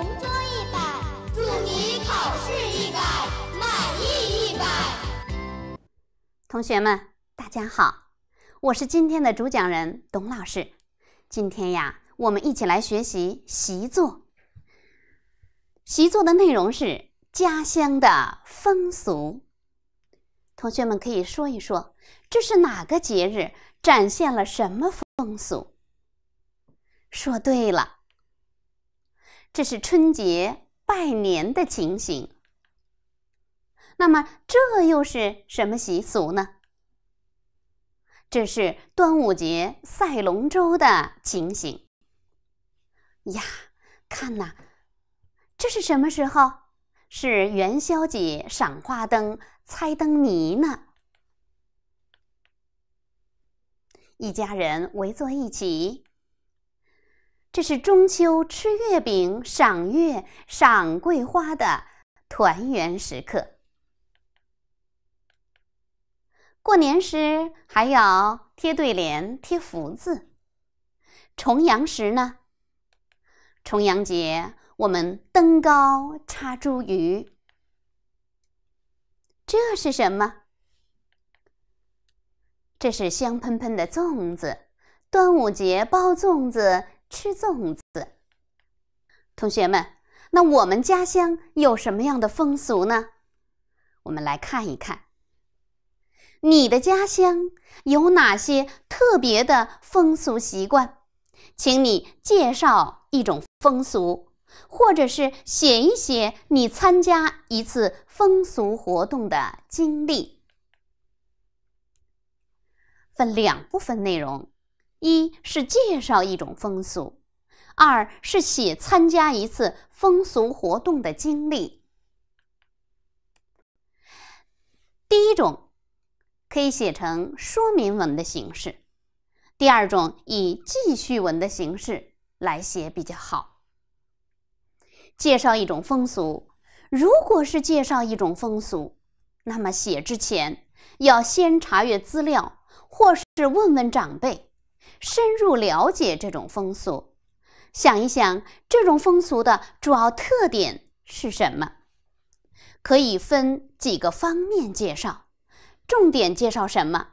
同桌一百，祝你考试一百，满意一百。同学们，大家好，我是今天的主讲人董老师。今天呀，我们一起来学习习作。习作的内容是家乡的风俗。同学们可以说一说，这是哪个节日，展现了什么风俗？说对了。这是春节拜年的情形。那么，这又是什么习俗呢？这是端午节赛龙舟的情形。呀，看呐，这是什么时候？是元宵节赏花灯、猜灯谜呢。一家人围坐一起。这是中秋吃月饼、赏月、赏桂花的团圆时刻。过年时还要贴对联、贴福字。重阳时呢？重阳节我们登高插茱萸。这是什么？这是香喷喷的粽子。端午节包粽子。吃粽子，同学们，那我们家乡有什么样的风俗呢？我们来看一看。你的家乡有哪些特别的风俗习惯？请你介绍一种风俗，或者是写一写你参加一次风俗活动的经历。分两部分内容。一是介绍一种风俗，二是写参加一次风俗活动的经历。第一种可以写成说明文的形式，第二种以记叙文的形式来写比较好。介绍一种风俗，如果是介绍一种风俗，那么写之前要先查阅资料，或是问问长辈。深入了解这种风俗，想一想这种风俗的主要特点是什么？可以分几个方面介绍，重点介绍什么？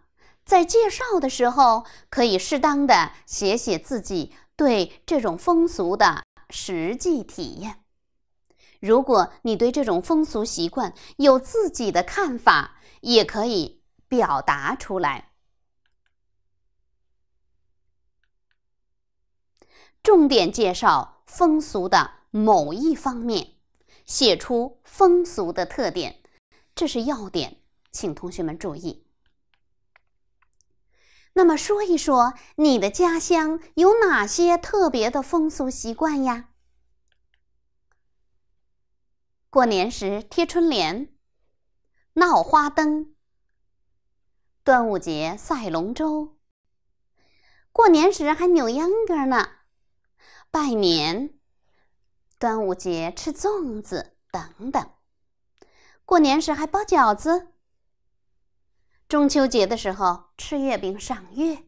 在介绍的时候，可以适当的写写自己对这种风俗的实际体验。如果你对这种风俗习惯有自己的看法，也可以表达出来。重点介绍风俗的某一方面，写出风俗的特点，这是要点，请同学们注意。那么说一说你的家乡有哪些特别的风俗习惯呀？过年时贴春联、闹花灯、端午节赛龙舟、过年时还扭秧歌呢。拜年，端午节吃粽子等等，过年时还包饺子，中秋节的时候吃月饼赏月。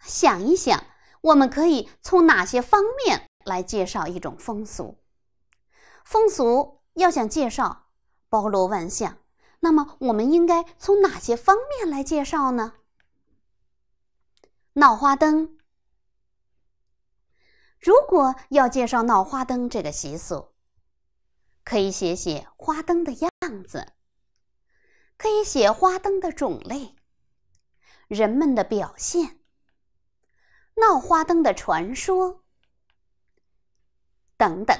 想一想，我们可以从哪些方面来介绍一种风俗？风俗要想介绍，包罗万象，那么我们应该从哪些方面来介绍呢？闹花灯。如果要介绍闹花灯这个习俗，可以写写花灯的样子，可以写花灯的种类，人们的表现，闹花灯的传说等等。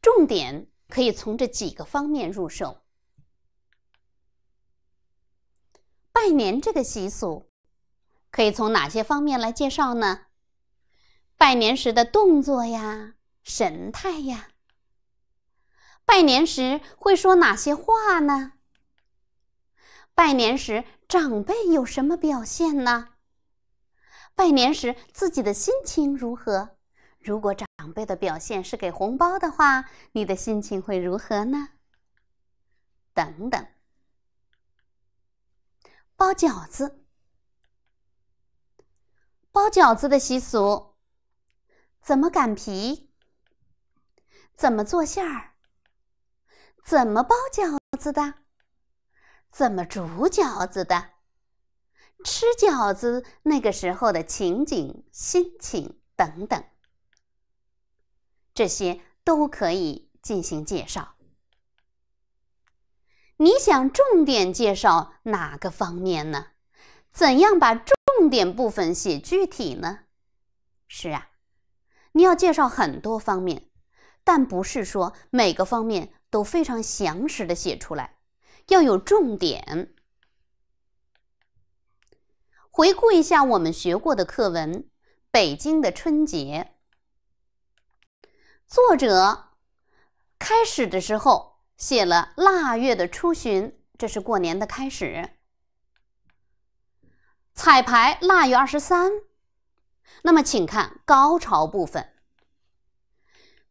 重点可以从这几个方面入手。拜年这个习俗，可以从哪些方面来介绍呢？拜年时的动作呀，神态呀。拜年时会说哪些话呢？拜年时长辈有什么表现呢？拜年时自己的心情如何？如果长辈的表现是给红包的话，你的心情会如何呢？等等。包饺子，包饺子的习俗。怎么擀皮？怎么做馅儿？怎么包饺子的？怎么煮饺子的？吃饺子那个时候的情景、心情等等，这些都可以进行介绍。你想重点介绍哪个方面呢？怎样把重点部分写具体呢？是啊。你要介绍很多方面，但不是说每个方面都非常详实的写出来，要有重点。回顾一下我们学过的课文《北京的春节》，作者开始的时候写了腊月的初旬，这是过年的开始。彩排腊月二十三。那么，请看高潮部分。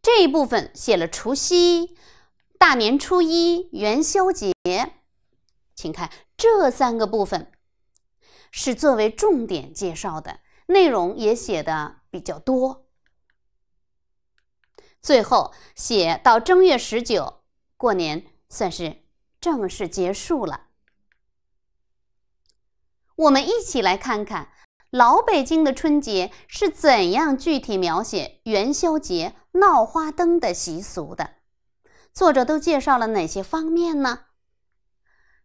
这一部分写了除夕、大年初一、元宵节，请看这三个部分是作为重点介绍的内容，也写的比较多。最后写到正月十九，过年算是正式结束了。我们一起来看看。老北京的春节是怎样具体描写元宵节闹花灯的习俗的？作者都介绍了哪些方面呢？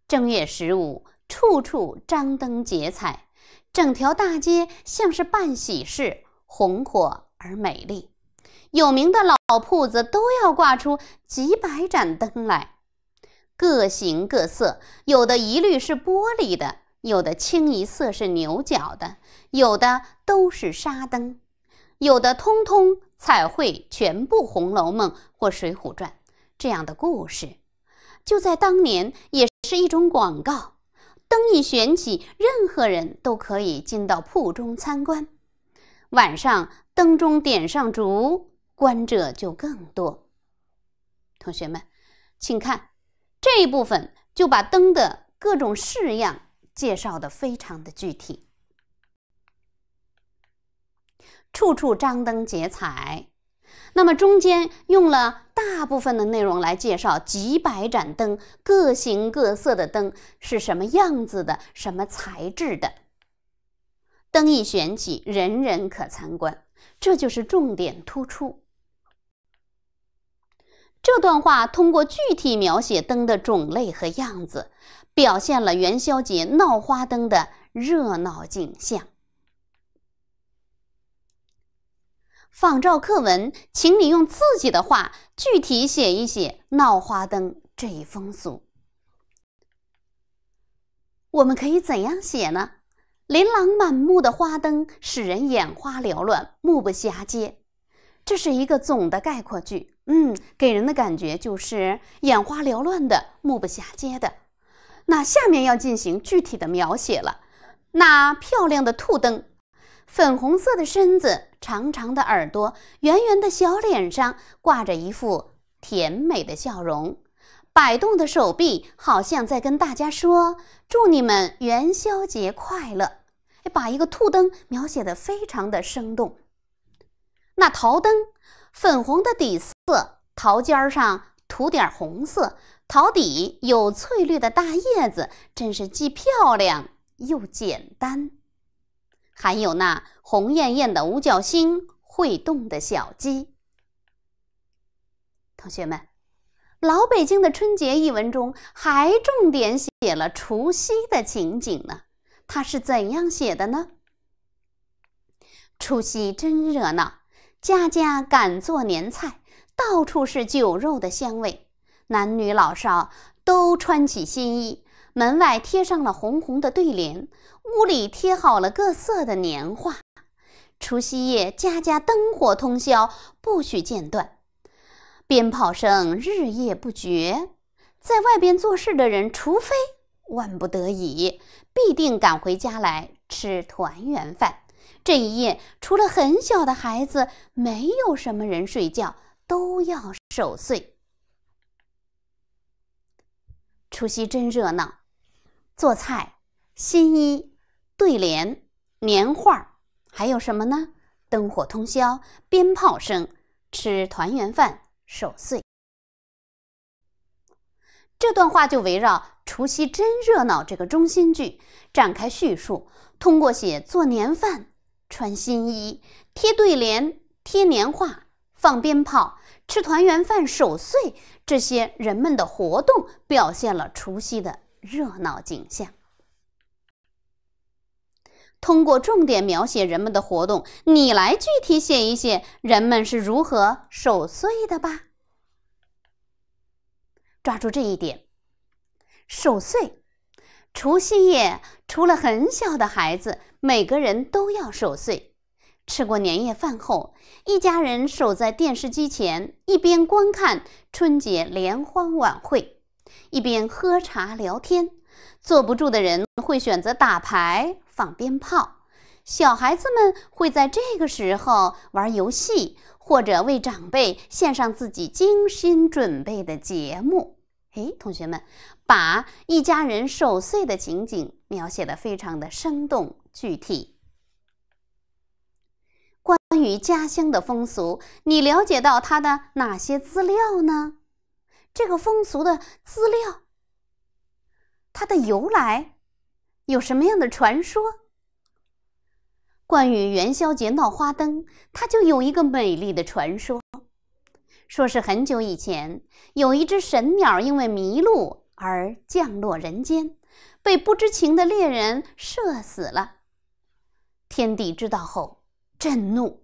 正月十五，处处张灯结彩，整条大街像是办喜事，红火而美丽。有名的老铺子都要挂出几百盏灯来，各形各色，有的一律是玻璃的。有的清一色是牛角的，有的都是纱灯，有的通通彩绘全部《红楼梦》或《水浒传》这样的故事。就在当年，也是一种广告。灯一悬起，任何人都可以进到铺中参观。晚上灯中点上烛，观者就更多。同学们，请看这一部分，就把灯的各种式样。介绍的非常的具体，处处张灯结彩，那么中间用了大部分的内容来介绍几百盏灯，各形各色的灯是什么样子的，什么材质的。灯一选起，人人可参观，这就是重点突出。这段话通过具体描写灯的种类和样子，表现了元宵节闹花灯的热闹景象。仿照课文，请你用自己的话具体写一写闹花灯这一风俗。我们可以怎样写呢？琳琅满目的花灯使人眼花缭乱，目不暇接。这是一个总的概括句，嗯，给人的感觉就是眼花缭乱的、目不暇接的。那下面要进行具体的描写了。那漂亮的兔灯，粉红色的身子，长长的耳朵，圆圆的小脸上挂着一副甜美的笑容，摆动的手臂好像在跟大家说：“祝你们元宵节快乐。”把一个兔灯描写的非常的生动。那桃灯，粉红的底色，桃尖上涂点红色，桃底有翠绿的大叶子，真是既漂亮又简单。还有那红艳艳的五角星，会动的小鸡。同学们，《老北京的春节》一文中还重点写了除夕的情景呢，它是怎样写的呢？除夕真热闹。家家赶做年菜，到处是酒肉的香味。男女老少都穿起新衣，门外贴上了红红的对联，屋里贴好了各色的年画。除夕夜，家家灯火通宵，不许间断，鞭炮声日夜不绝。在外边做事的人，除非万不得已，必定赶回家来吃团圆饭。这一夜，除了很小的孩子，没有什么人睡觉，都要守岁。除夕真热闹，做菜、新衣、对联、年画，还有什么呢？灯火通宵，鞭炮声，吃团圆饭，守岁。这段话就围绕“除夕真热闹”这个中心句展开叙述，通过写做年饭。穿新衣、贴对联、贴年画、放鞭炮、吃团圆饭、守岁，这些人们的活动表现了除夕的热闹景象。通过重点描写人们的活动，你来具体写一写人们是如何守岁的吧。抓住这一点，守岁。除夕夜，除了很小的孩子。每个人都要守岁。吃过年夜饭后，一家人守在电视机前，一边观看春节联欢晚会，一边喝茶聊天。坐不住的人会选择打牌、放鞭炮。小孩子们会在这个时候玩游戏，或者为长辈献上自己精心准备的节目。诶，同学们，把一家人守岁的情景。描写的非常的生动具体。关于家乡的风俗，你了解到它的哪些资料呢？这个风俗的资料，它的由来有什么样的传说？关于元宵节闹花灯，它就有一个美丽的传说，说是很久以前有一只神鸟因为迷路而降落人间。被不知情的猎人射死了。天帝知道后震怒，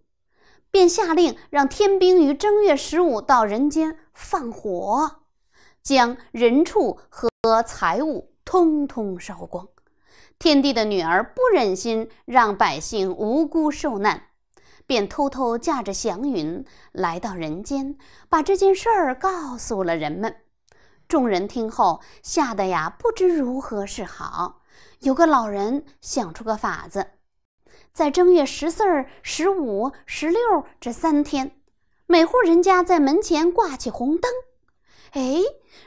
便下令让天兵于正月十五到人间放火，将人畜和财物通通烧光。天帝的女儿不忍心让百姓无辜受难，便偷偷驾着祥云来到人间，把这件事儿告诉了人们。众人听后，吓得呀，不知如何是好。有个老人想出个法子，在正月十四、十五、十六这三天，每户人家在门前挂起红灯，哎，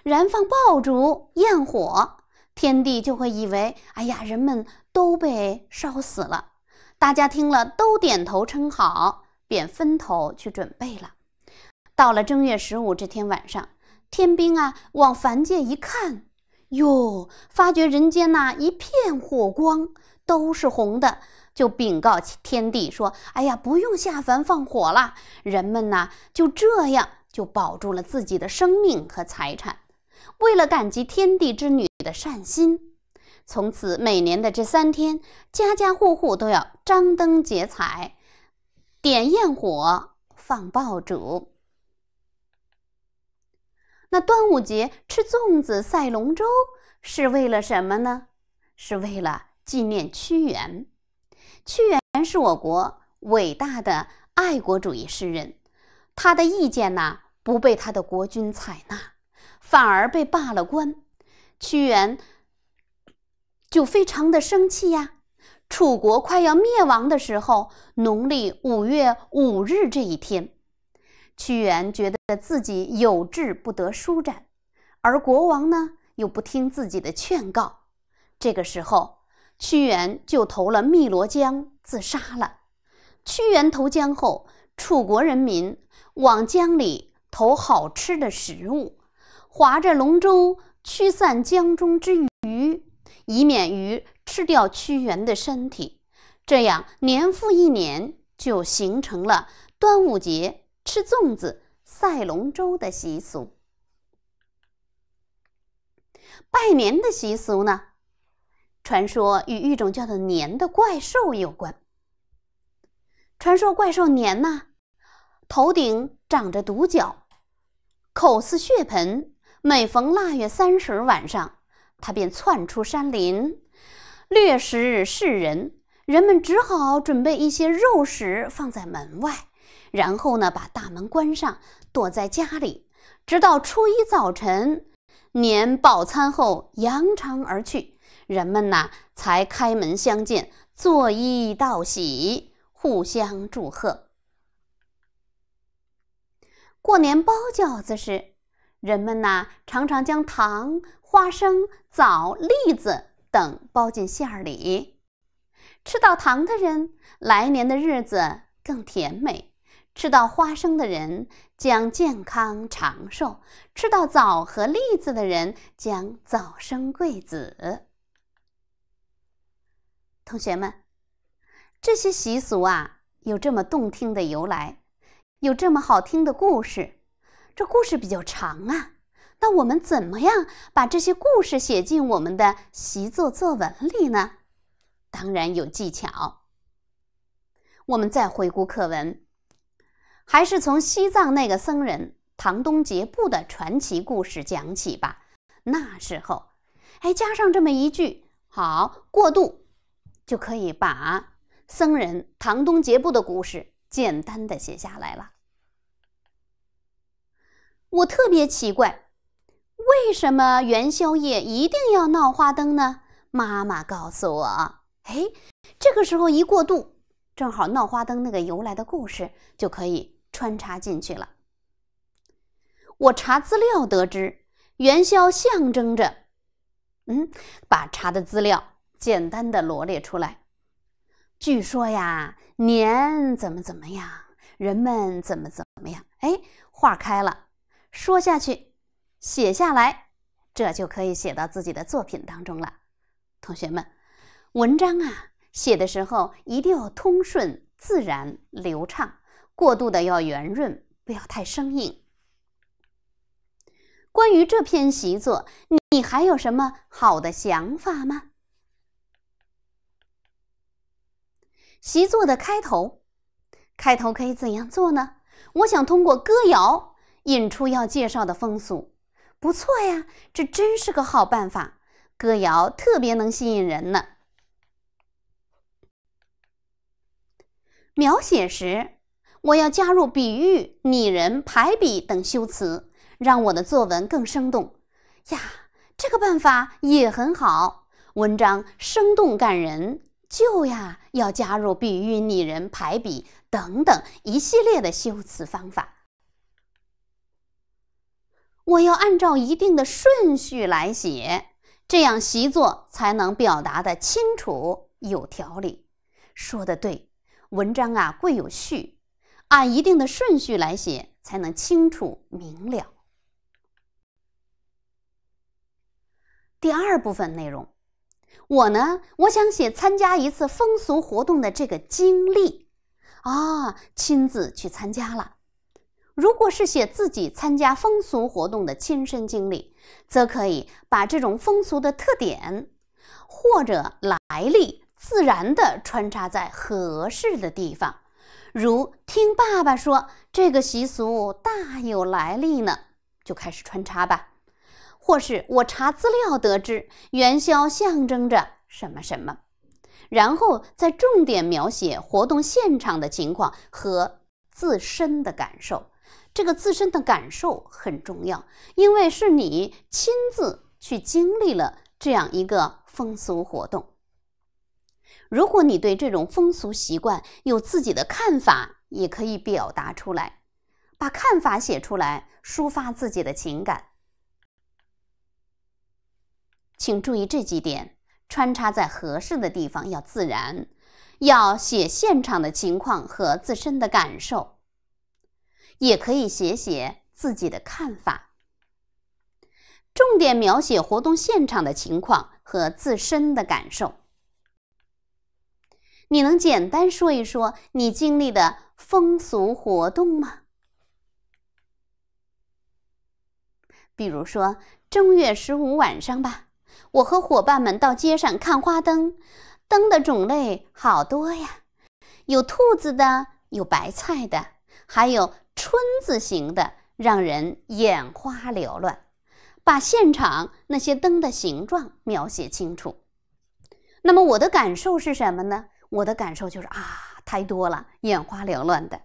燃放爆竹、焰火，天地就会以为，哎呀，人们都被烧死了。大家听了都点头称好，便分头去准备了。到了正月十五这天晚上。天兵啊，往凡界一看，哟，发觉人间呐一片火光，都是红的，就禀告天帝说：“哎呀，不用下凡放火了，人们呐就这样就保住了自己的生命和财产。”为了感激天帝之女的善心，从此每年的这三天，家家户户都要张灯结彩，点焰火，放爆竹。那端午节吃粽子、赛龙舟是为了什么呢？是为了纪念屈原。屈原是我国伟大的爱国主义诗人，他的意见呢不被他的国君采纳，反而被罢了官。屈原就非常的生气呀。楚国快要灭亡的时候，农历五月五日这一天。屈原觉得自己有志不得舒展，而国王呢又不听自己的劝告，这个时候，屈原就投了汨罗江自杀了。屈原投江后，楚国人民往江里投好吃的食物，划着龙舟驱散江中之鱼，以免鱼吃掉屈原的身体。这样年复一年，就形成了端午节。吃粽子、赛龙舟的习俗，拜年的习俗呢？传说与一种叫做“年”的怪兽有关。传说怪兽年呐，头顶长着独角，口似血盆。每逢腊月三十晚上，它便窜出山林，掠食世人。人们只好准备一些肉食放在门外。然后呢，把大门关上，躲在家里，直到初一早晨，年饱餐后扬长而去，人们呐才开门相见，作揖道喜，互相祝贺。过年包饺子时，人们呐常常将糖、花生、枣、栗子等包进馅儿里，吃到糖的人，来年的日子更甜美。吃到花生的人将健康长寿，吃到枣和栗子的人将早生贵子。同学们，这些习俗啊，有这么动听的由来，有这么好听的故事，这故事比较长啊。那我们怎么样把这些故事写进我们的习作作文里呢？当然有技巧。我们再回顾课文。还是从西藏那个僧人唐东杰布的传奇故事讲起吧。那时候，哎，加上这么一句，好过渡，就可以把僧人唐东杰布的故事简单的写下来了。我特别奇怪，为什么元宵夜一定要闹花灯呢？妈妈告诉我，哎，这个时候一过渡，正好闹花灯那个由来的故事就可以。穿插进去了。我查资料得知，元宵象征着……嗯，把查的资料简单的罗列出来。据说呀，年怎么怎么样，人们怎么怎么样。哎，话开了，说下去，写下来，这就可以写到自己的作品当中了。同学们，文章啊，写的时候一定要通顺、自然、流畅。过度的要圆润，不要太生硬。关于这篇习作，你还有什么好的想法吗？习作的开头，开头可以怎样做呢？我想通过歌谣引出要介绍的风俗。不错呀，这真是个好办法。歌谣特别能吸引人呢。描写时。我要加入比喻、拟人、排比等修辞，让我的作文更生动。呀，这个办法也很好，文章生动感人。就呀，要加入比喻、拟人、排比等等一系列的修辞方法。我要按照一定的顺序来写，这样习作才能表达的清楚有条理。说的对，文章啊贵有序。按一定的顺序来写，才能清楚明了。第二部分内容，我呢，我想写参加一次风俗活动的这个经历啊，亲自去参加了。如果是写自己参加风俗活动的亲身经历，则可以把这种风俗的特点或者来历自然的穿插在合适的地方。如听爸爸说这个习俗大有来历呢，就开始穿插吧；或是我查资料得知元宵象征着什么什么，然后再重点描写活动现场的情况和自身的感受。这个自身的感受很重要，因为是你亲自去经历了这样一个风俗活动。如果你对这种风俗习惯有自己的看法，也可以表达出来，把看法写出来，抒发自己的情感。请注意这几点，穿插在合适的地方要自然，要写现场的情况和自身的感受，也可以写写自己的看法，重点描写活动现场的情况和自身的感受。你能简单说一说你经历的风俗活动吗？比如说正月十五晚上吧，我和伙伴们到街上看花灯，灯的种类好多呀，有兔子的，有白菜的，还有春字形的，让人眼花缭乱。把现场那些灯的形状描写清楚。那么我的感受是什么呢？我的感受就是啊，太多了，眼花缭乱的。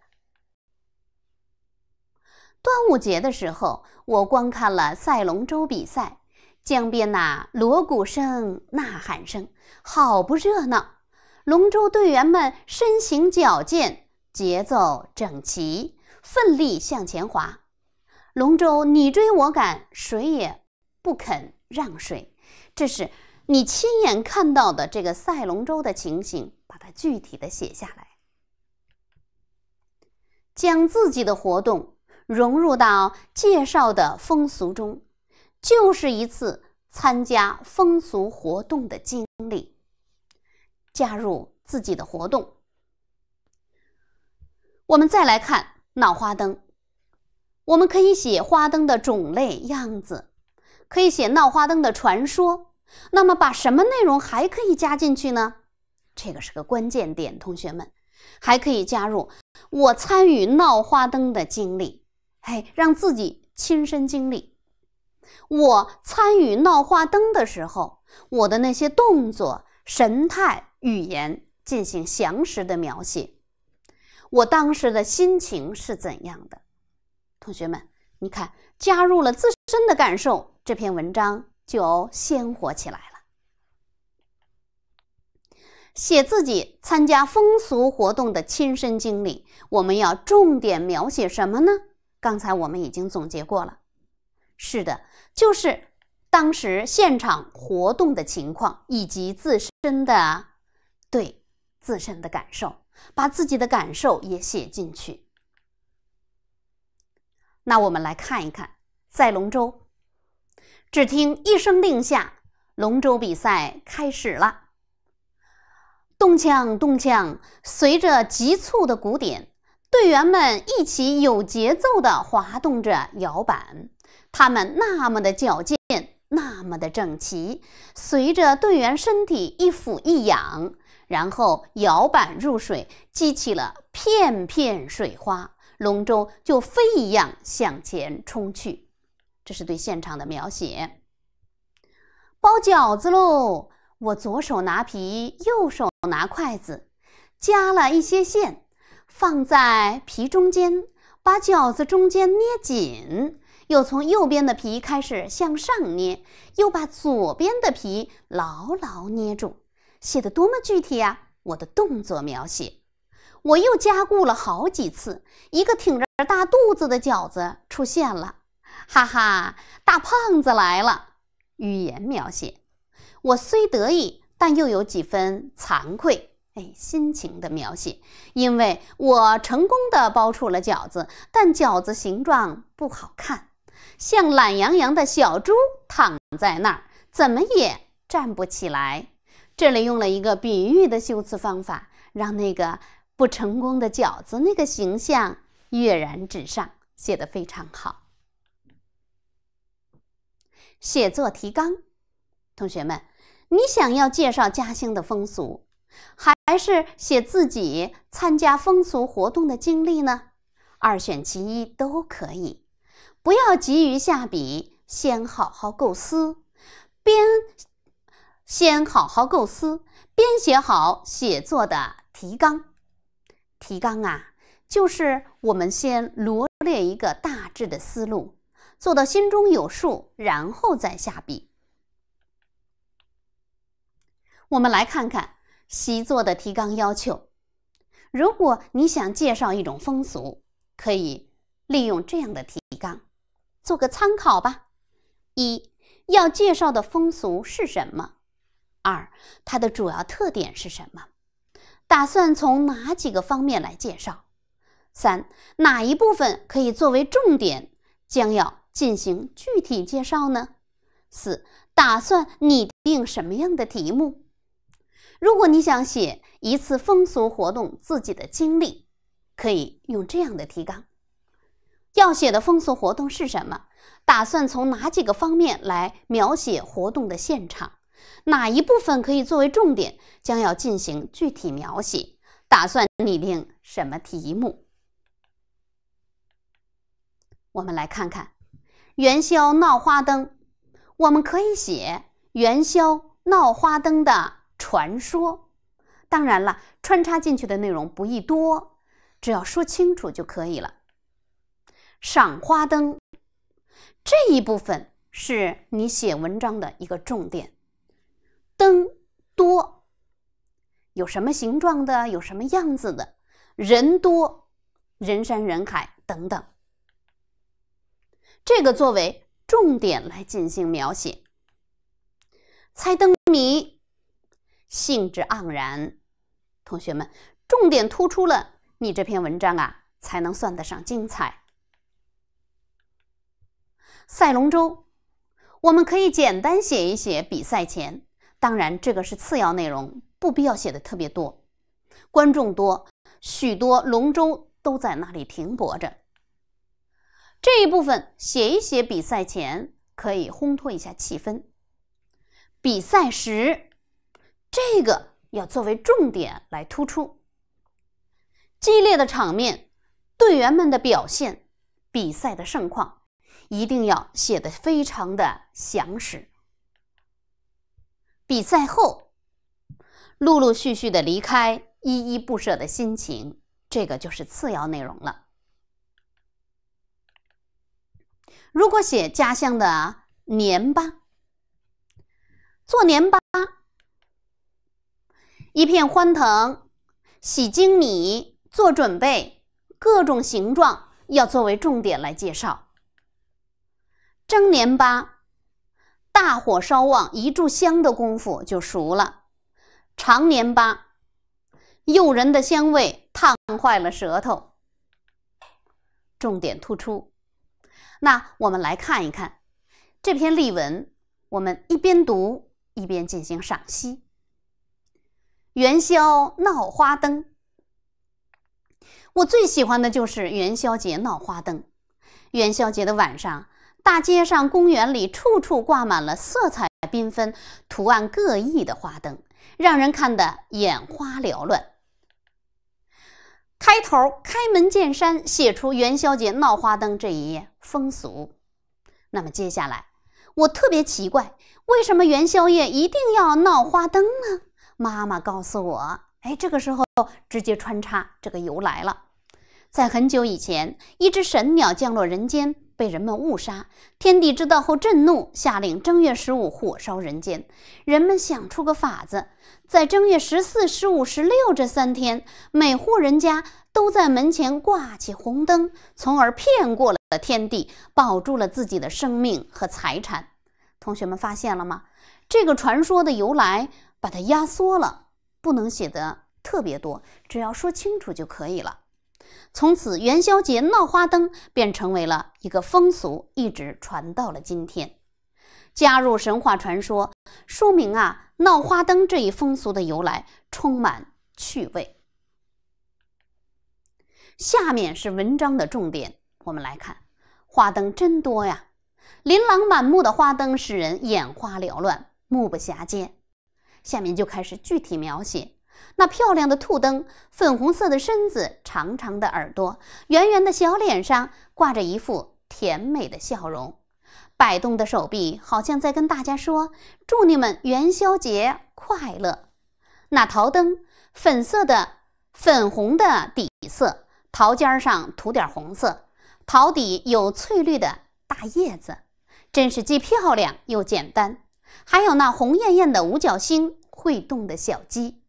端午节的时候，我观看了赛龙舟比赛，江边呐，锣鼓声、呐喊声，好不热闹。龙舟队员们身形矫健，节奏整齐，奋力向前划。龙舟你追我赶，谁也不肯让谁。这是你亲眼看到的这个赛龙舟的情形。把具体的写下来，将自己的活动融入到介绍的风俗中，就是一次参加风俗活动的经历。加入自己的活动，我们再来看闹花灯。我们可以写花灯的种类、样子，可以写闹花灯的传说。那么，把什么内容还可以加进去呢？这个是个关键点，同学们还可以加入我参与闹花灯的经历，哎，让自己亲身经历。我参与闹花灯的时候，我的那些动作、神态、语言进行详实的描写，我当时的心情是怎样的？同学们，你看，加入了自身的感受，这篇文章就鲜活起来了。写自己参加风俗活动的亲身经历，我们要重点描写什么呢？刚才我们已经总结过了，是的，就是当时现场活动的情况以及自身的对自身的感受，把自己的感受也写进去。那我们来看一看赛龙舟，只听一声令下，龙舟比赛开始了。咚锵咚锵，随着急促的鼓点，队员们一起有节奏地滑动着摇板。他们那么的矫健，那么的整齐。随着队员身体一俯一仰，然后摇板入水，激起了片片水花，龙舟就飞一样向前冲去。这是对现场的描写。包饺子喽！我左手拿皮，右手拿筷子，夹了一些馅，放在皮中间，把饺子中间捏紧，又从右边的皮开始向上捏，又把左边的皮牢牢捏住。写的多么具体呀！我的动作描写。我又加固了好几次，一个挺着大肚子的饺子出现了。哈哈，大胖子来了！语言描写。我虽得意，但又有几分惭愧。哎，心情的描写，因为我成功的包出了饺子，但饺子形状不好看，像懒洋洋的小猪躺在那儿，怎么也站不起来。这里用了一个比喻的修辞方法，让那个不成功的饺子那个形象跃然纸上，写的非常好。写作提纲，同学们。你想要介绍嘉兴的风俗，还是写自己参加风俗活动的经历呢？二选其一都可以，不要急于下笔，先好好构思，边先好好构思，边写好写作的提纲。提纲啊，就是我们先罗列一个大致的思路，做到心中有数，然后再下笔。我们来看看习作的提纲要求。如果你想介绍一种风俗，可以利用这样的提纲做个参考吧。一、要介绍的风俗是什么？二、它的主要特点是什么？打算从哪几个方面来介绍？三、哪一部分可以作为重点，将要进行具体介绍呢？四、打算拟定什么样的题目？如果你想写一次风俗活动自己的经历，可以用这样的提纲：要写的风俗活动是什么？打算从哪几个方面来描写活动的现场？哪一部分可以作为重点，将要进行具体描写？打算拟定什么题目？我们来看看元宵闹花灯，我们可以写元宵闹花灯的。传说，当然了，穿插进去的内容不宜多，只要说清楚就可以了。赏花灯这一部分是你写文章的一个重点，灯多，有什么形状的，有什么样子的，人多，人山人海等等，这个作为重点来进行描写。猜灯谜。兴致盎然，同学们，重点突出了你这篇文章啊，才能算得上精彩。赛龙舟，我们可以简单写一写比赛前，当然这个是次要内容，不必要写的特别多。观众多，许多龙舟都在那里停泊着。这一部分写一写比赛前，可以烘托一下气氛。比赛时。这个要作为重点来突出，激烈的场面、队员们的表现、比赛的盛况，一定要写的非常的详实。比赛后，陆陆续续的离开，依依不舍的心情，这个就是次要内容了。如果写家乡的年吧，做年吧。一片欢腾，洗精米，做准备，各种形状要作为重点来介绍。蒸年粑，大火烧旺，一炷香的功夫就熟了。长年粑，诱人的香味烫坏了舌头。重点突出。那我们来看一看这篇例文，我们一边读一边进行赏析。元宵闹花灯，我最喜欢的就是元宵节闹花灯。元宵节的晚上，大街上、公园里，处处挂满了色彩缤纷、图案各异的花灯，让人看得眼花缭乱。开头开门见山写出元宵节闹花灯这一风俗。那么接下来，我特别奇怪，为什么元宵夜一定要闹花灯呢？妈妈告诉我，哎，这个时候直接穿插这个由来了。在很久以前，一只神鸟降落人间，被人们误杀。天帝知道后震怒，下令正月十五火烧人间。人们想出个法子，在正月十四、十五、十六这三天，每户人家都在门前挂起红灯，从而骗过了天帝，保住了自己的生命和财产。同学们发现了吗？这个传说的由来。把它压缩了，不能写的特别多，只要说清楚就可以了。从此，元宵节闹花灯便成为了一个风俗，一直传到了今天。加入神话传说，说明啊，闹花灯这一风俗的由来充满趣味。下面是文章的重点，我们来看，花灯真多呀，琳琅满目的花灯使人眼花缭乱，目不暇接。下面就开始具体描写。那漂亮的兔灯，粉红色的身子，长长的耳朵，圆圆的小脸上挂着一副甜美的笑容，摆动的手臂好像在跟大家说：“祝你们元宵节快乐。”那桃灯，粉色的、粉红的底色，桃尖上涂点红色，桃底有翠绿的大叶子，真是既漂亮又简单。还有那红艳艳的五角星，会动的小鸡，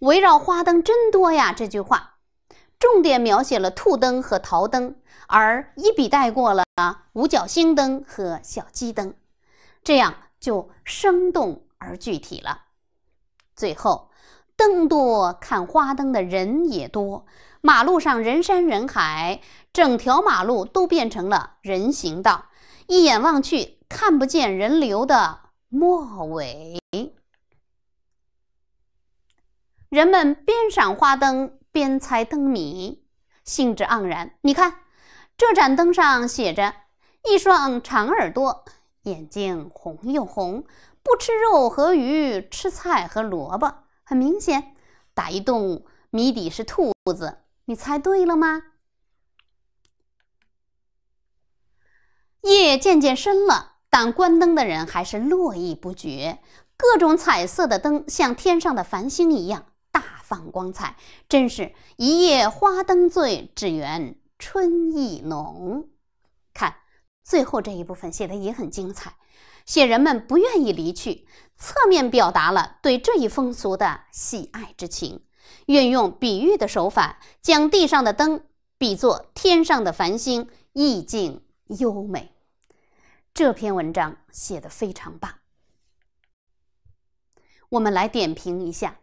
围绕花灯真多呀！这句话，重点描写了兔灯和桃灯，而一笔带过了五角星灯和小鸡灯，这样就生动而具体了。最后，灯多，看花灯的人也多，马路上人山人海，整条马路都变成了人行道，一眼望去。看不见人流的末尾，人们边赏花灯边猜灯谜，兴致盎然。你看，这盏灯上写着“一双长耳朵，眼睛红又红，不吃肉和鱼，吃菜和萝卜”。很明显，打一动物，谜底是兔子。你猜对了吗？夜渐渐深了。但关灯的人还是络绎不绝，各种彩色的灯像天上的繁星一样大放光彩，真是一夜花灯醉，只缘春意浓。看，最后这一部分写的也很精彩，写人们不愿意离去，侧面表达了对这一风俗的喜爱之情，运用比喻的手法，将地上的灯比作天上的繁星，意境优美。这篇文章写的非常棒，我们来点评一下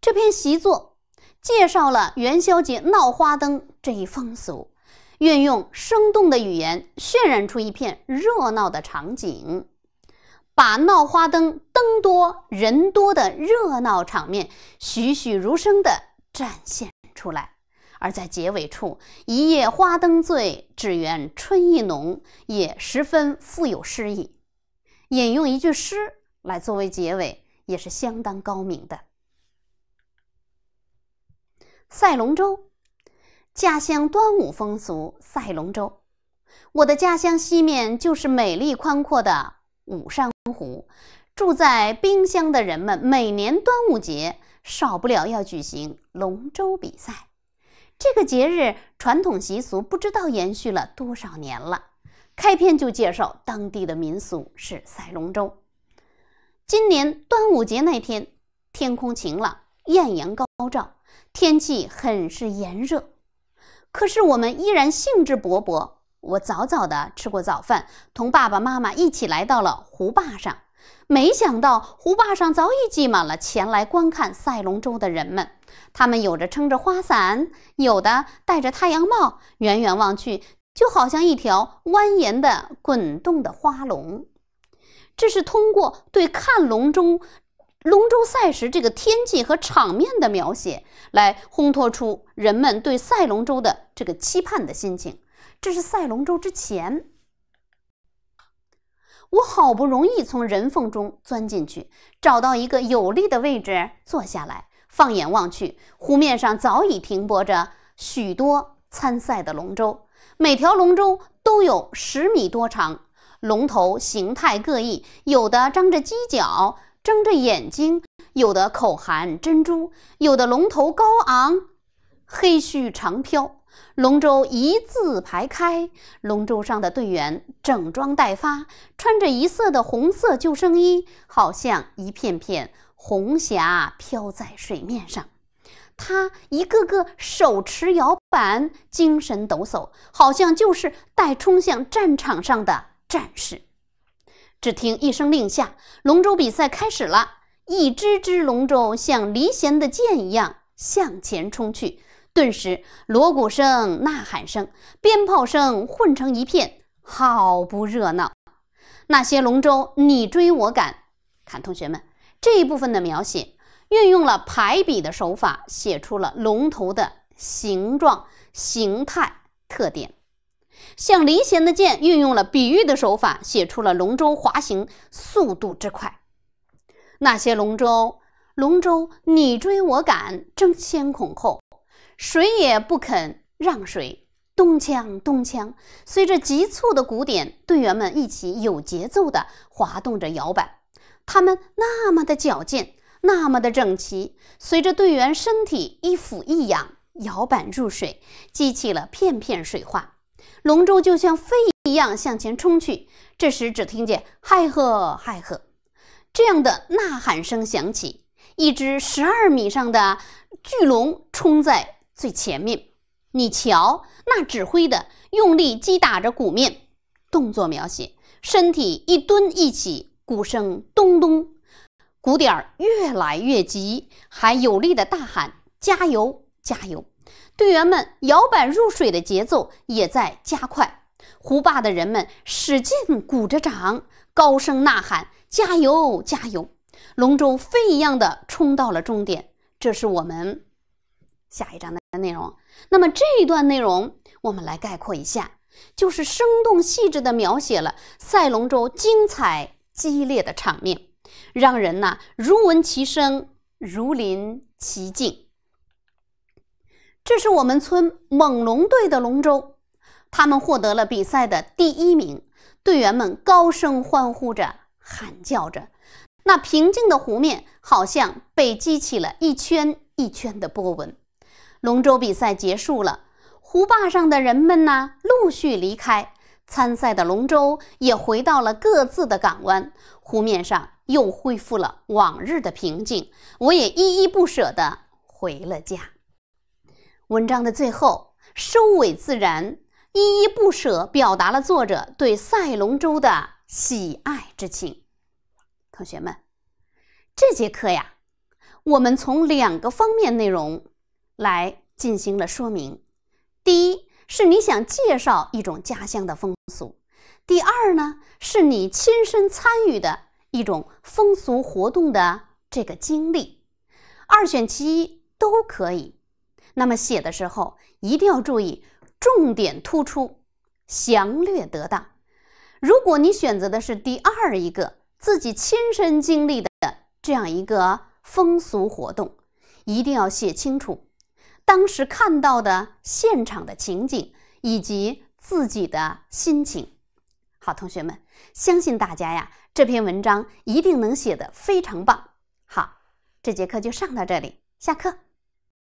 这篇习作。介绍了元宵节闹花灯这一风俗，运用生动的语言，渲染出一片热闹的场景，把闹花灯灯多人多的热闹场面栩栩如生的展现出来。而在结尾处，“一夜花灯醉，只缘春意浓”也十分富有诗意。引用一句诗来作为结尾，也是相当高明的。赛龙舟，家乡端午风俗赛龙舟。我的家乡西面就是美丽宽阔的武山湖，住在冰乡的人们每年端午节少不了要举行龙舟比赛。这个节日传统习俗不知道延续了多少年了。开篇就介绍当地的民俗是赛龙舟。今年端午节那天，天空晴朗，艳阳高照，天气很是炎热，可是我们依然兴致勃勃。我早早的吃过早饭，同爸爸妈妈一起来到了湖坝上。没想到湖坝上早已挤满了前来观看赛龙舟的人们。他们有着撑着花伞，有的戴着太阳帽，远远望去，就好像一条蜿蜒的滚动的花龙。这是通过对看龙舟、龙舟赛时这个天气和场面的描写，来烘托出人们对赛龙舟的这个期盼的心情。这是赛龙舟之前，我好不容易从人缝中钻进去，找到一个有利的位置坐下来。放眼望去，湖面上早已停泊着许多参赛的龙舟，每条龙舟都有十米多长，龙头形态各异，有的张着犄角，睁着眼睛；有的口含珍珠；有的龙头高昂，黑须长飘。龙舟一字排开，龙舟上的队员整装待发，穿着一色的红色救生衣，好像一片片。红霞飘在水面上，他一个个手持摇板，精神抖擞，好像就是待冲向战场上的战士。只听一声令下，龙舟比赛开始了，一支支龙舟像离弦的箭一样向前冲去。顿时，锣鼓声、呐喊声、鞭炮声混成一片，好不热闹。那些龙舟你追我赶，看同学们。这一部分的描写运用了排比的手法，写出了龙头的形状、形态特点；像离弦的箭，运用了比喻的手法，写出了龙舟滑行速度之快。那些龙舟，龙舟你追我赶，争先恐后，谁也不肯让谁。咚锵咚锵，随着急促的鼓点，队员们一起有节奏地滑动着摇摆。他们那么的矫健，那么的整齐，随着队员身体一俯一仰，摇板入水，激起了片片水花。龙舟就像飞一样向前冲去。这时，只听见“嗨喝嗨喝”这样的呐喊声响起，一只十二米上的巨龙冲在最前面。你瞧，那指挥的用力击打着鼓面，动作描写，身体一蹲一起。鼓声咚咚，鼓点越来越急，还有力的大喊：“加油，加油！”队员们摇板入水的节奏也在加快。湖坝的人们使劲鼓着掌，高声呐喊：“加油，加油！”龙舟飞一样的冲到了终点。这是我们下一章的内容。那么这一段内容我们来概括一下，就是生动细致地描写了赛龙舟精彩。激烈的场面，让人呐如闻其声，如临其境。这是我们村猛龙队的龙舟，他们获得了比赛的第一名。队员们高声欢呼着，喊叫着。那平静的湖面，好像被激起了一圈一圈的波纹。龙舟比赛结束了，湖坝上的人们呢，陆续离开。参赛的龙舟也回到了各自的港湾，湖面上又恢复了往日的平静。我也依依不舍地回了家。文章的最后收尾自然，依依不舍表达了作者对赛龙舟的喜爱之情。同学们，这节课呀，我们从两个方面内容来进行了说明。第一，是你想介绍一种家乡的风俗，第二呢是你亲身参与的一种风俗活动的这个经历，二选其一都可以。那么写的时候一定要注意重点突出，详略得当。如果你选择的是第二一个自己亲身经历的这样一个风俗活动，一定要写清楚。当时看到的现场的情景以及自己的心情，好，同学们，相信大家呀，这篇文章一定能写的非常棒。好，这节课就上到这里，下课。